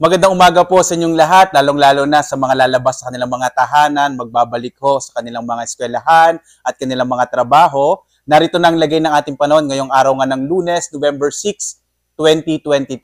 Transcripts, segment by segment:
Magandang umaga po sa inyong lahat, lalong-lalo na sa mga lalabas sa kanilang mga tahanan, magbabalik ho sa kanilang mga eskwelahan at kanilang mga trabaho. Narito na ang lagay ng ating panahon ngayong araw nga ng lunes, November 6, 2023.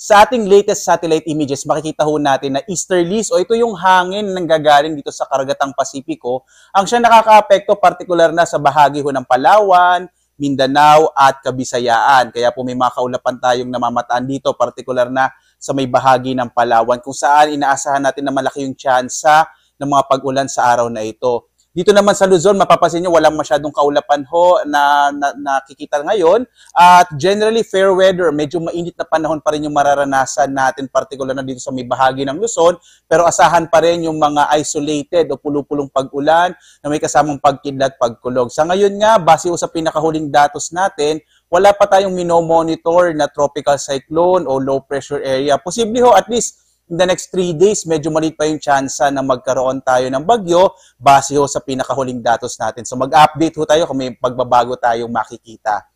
Sa ating latest satellite images, makikita ho natin na easterlies o ito yung hangin nang gagaling dito sa karagatang Pasipiko, ang siya nakakaapekto partikular na sa bahagi ho ng Palawan, Mindanao at Kabisayaan. Kaya po may mga kaulapan tayong namamataan dito, partikular na sa may bahagi ng Palawan kung saan inaasahan natin na malaki yung tsansa ng mga pag-ulan sa araw na ito. Dito naman sa Luzon, mapapansin nyo, walang masyadong kaulapan ho na, na nakikita ngayon. At generally, fair weather, medyo mainit na panahon pa rin yung mararanasan natin, particular na dito sa may bahagi ng Luzon. Pero asahan pa rin yung mga isolated o pulupulong pag-ulan na may kasamang pagkidlat, pagkulog. Sa ngayon nga, base sa pinakahuling datos natin, wala pa tayong minomonitor na tropical cyclone o low pressure area. Posible ho, at least in the next 3 days, medyo malit pa yung tsansa na magkaroon tayo ng bagyo base ho sa pinakahuling datos natin. So mag-update ho tayo kung may pagbabago tayong makikita.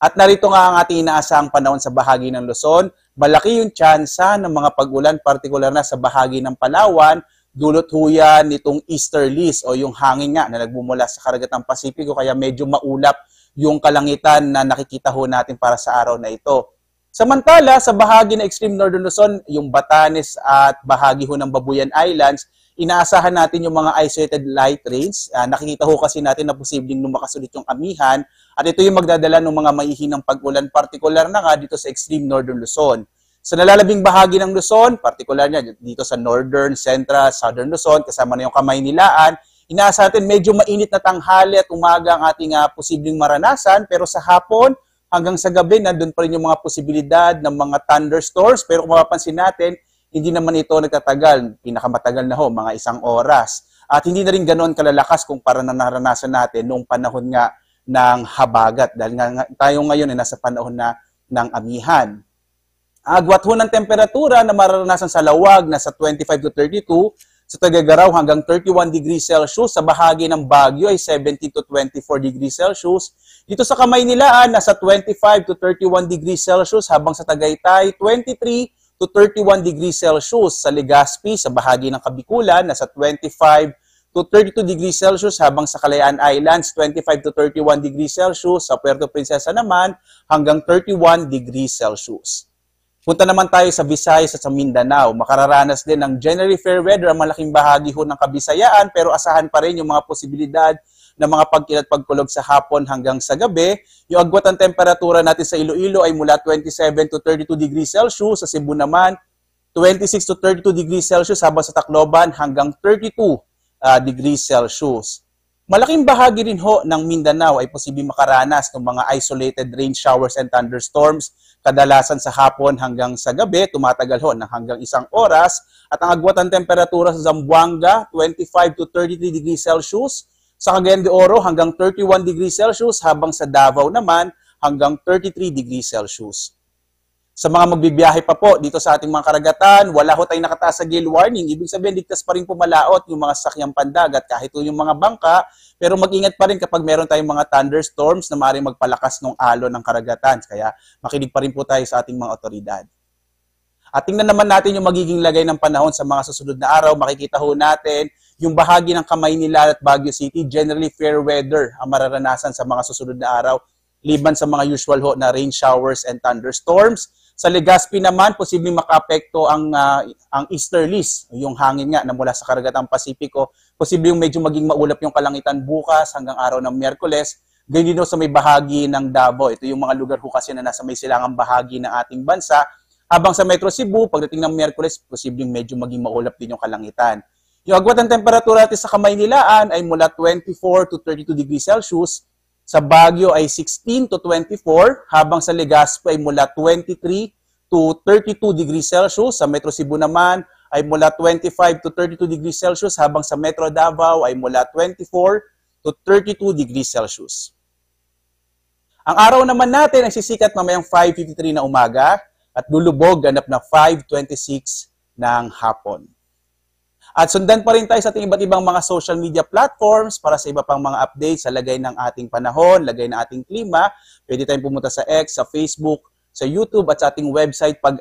At narito nga ang ating inaasahang panahon sa bahagi ng Luzon. Malaki yung tsansa ng mga pag-ulan, partikular na sa bahagi ng Palawan, dulot huya nitong easterlies o yung hangin nga na nagmumula sa karagatang Pasipiko kaya medyo maulap yung kalangitan na nakikita ho natin para sa araw na ito. Samantala, sa bahagi ng extreme northern Luzon, yung Batanes at bahagi ho ng Babuyan Islands, inaasahan natin yung mga isolated light rains. Uh, nakikita ho kasi natin na posibleng lumakas yung amihan at ito yung magdadala ng mga maihinang pag-ulan, particular na nga dito sa extreme northern Luzon. Sa nalalabing bahagi ng Luzon, particular niya dito sa northern, central, southern Luzon, kasama na yung kamay nilaan, inaasahan natin medyo mainit na tanghali at umaga ang ating uh, posibleng maranasan pero sa hapon, hanggang sa gabi, nandun pa rin yung mga posibilidad ng mga thunderstorms. Pero kung mapapansin natin, hindi naman ito nagtatagal. Pinakamatagal na ho, mga isang oras. At hindi na rin ganoon kalalakas kung para na naranasan natin noong panahon nga ng habagat. Dahil nga, tayo ngayon ay nasa panahon na ng amihan. Agwat ho ng temperatura na mararanasan sa lawag na sa 25 to 32 sa Tagagaraw hanggang 31 degrees Celsius, sa bahagi ng Baguio ay 17 to 24 degrees Celsius. Dito sa Kamaynilaan, nasa 25 to 31 degrees Celsius, habang sa Tagaytay, 23 to 31 degrees Celsius. Sa Legazpi, sa bahagi ng Kabikulan, nasa 25 to 32 degrees Celsius, habang sa Calayan Islands, 25 to 31 degrees Celsius. Sa Puerto Princesa naman, hanggang 31 degrees Celsius. Punta naman tayo sa Visayas at sa Mindanao. Makararanas din ng generally fair weather ang malaking bahagi ho ng kabisayaan pero asahan pa rin yung mga posibilidad na mga pagkilat pagkulog sa hapon hanggang sa gabi. Yung agwat ng temperatura natin sa Iloilo ay mula 27 to 32 degrees Celsius. Sa Cebu naman, 26 to 32 degrees Celsius habang sa Tacloban hanggang 32 uh, ah, degrees Celsius. Malaking bahagi rin ho ng Mindanao ay posibleng makaranas ng mga isolated rain showers and thunderstorms kadalasan sa hapon hanggang sa gabi, tumatagal ho ng hanggang isang oras at ang agwat ng temperatura sa Zamboanga 25 to 33 degrees Celsius, sa Cagayan de Oro hanggang 31 degrees Celsius habang sa Davao naman hanggang 33 degrees Celsius. Sa mga magbibiyahe pa po dito sa ating mga karagatan, wala ho tayong nakataas sa gale warning. Ibig sabihin, ligtas pa rin pumalaot yung mga sakyang pandagat kahit yung mga bangka. Pero mag-ingat pa rin kapag meron tayong mga thunderstorms na maaaring magpalakas ng alon ng karagatan. Kaya makinig pa rin po tayo sa ating mga otoridad. At tingnan naman natin yung magiging lagay ng panahon sa mga susunod na araw. Makikita ho natin yung bahagi ng kamay nila at Baguio City, generally fair weather ang mararanasan sa mga susunod na araw. Liban sa mga usual ho na rain showers and thunderstorms, sa Legazpi naman, posibleng makaapekto ang, uh, ang easterlies, yung hangin nga na mula sa Karagatang Pasipiko. Posibleng medyo maging maulap yung kalangitan bukas hanggang araw ng Miyerkules. Ganyan din sa may bahagi ng Davao. Ito yung mga lugar ko kasi na nasa may silangang bahagi ng ating bansa. Habang sa Metro Cebu, pagdating ng Miyerkules, posibleng medyo maging maulap din yung kalangitan. Yung agwat ng temperatura natin sa Kamaynilaan ay mula 24 to 32 degrees Celsius sa Baguio ay 16 to 24, habang sa Legazpo ay mula 23 to 32 degrees Celsius. Sa Metro Cebu naman ay mula 25 to 32 degrees Celsius habang sa Metro Davao ay mula 24 to 32 degrees Celsius. Ang araw naman natin ay sisikat mamayang 5.53 na umaga at lulubog ganap na 5.26 ng hapon. At sundan pa rin tayo sa ating iba't ibang mga social media platforms para sa iba pang mga updates sa lagay ng ating panahon, lagay ng ating klima. Pwede tayong pumunta sa X, sa Facebook, sa YouTube at sa ating website pag